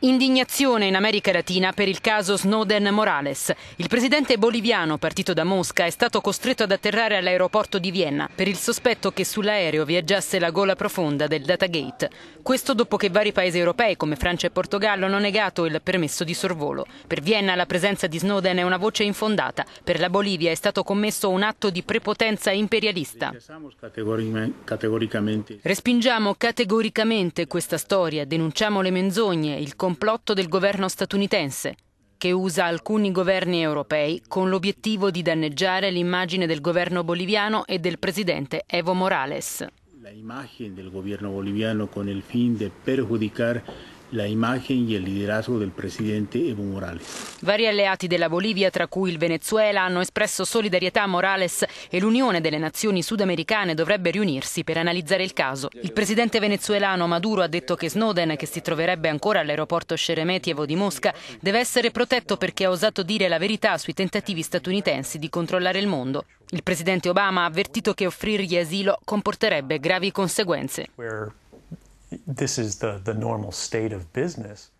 Indignazione in America Latina per il caso Snowden Morales. Il presidente boliviano, partito da Mosca, è stato costretto ad atterrare all'aeroporto di Vienna per il sospetto che sull'aereo viaggiasse la gola profonda del Datagate. Questo dopo che vari paesi europei, come Francia e Portogallo, hanno negato il permesso di sorvolo. Per Vienna la presenza di Snowden è una voce infondata. Per la Bolivia è stato commesso un atto di prepotenza imperialista. Respingiamo categoricamente questa storia, denunciamo le menzogne, il complotto del governo statunitense, che usa alcuni governi europei con l'obiettivo di danneggiare l'immagine del governo boliviano e del presidente Evo Morales. La immagine del governo boliviano con il fin di perjudicare la imagen y el liderazgo del presidente Evo Morales. Vari alleati della Bolivia, tra cui il Venezuela, hanno espresso solidarietà a Morales e l'Unione delle Nazioni Sudamericane dovrebbe riunirsi per analizzare il caso. Il presidente venezuelano Maduro ha detto che Snowden, che si troverebbe ancora all'aeroporto Sheremetyevo di Mosca, deve essere protetto perché ha osato dire la verità sui tentativi statunitensi di controllare il mondo. Il presidente Obama ha avvertito che offrirgli asilo comporterebbe gravi conseguenze. this is the, the normal state of business.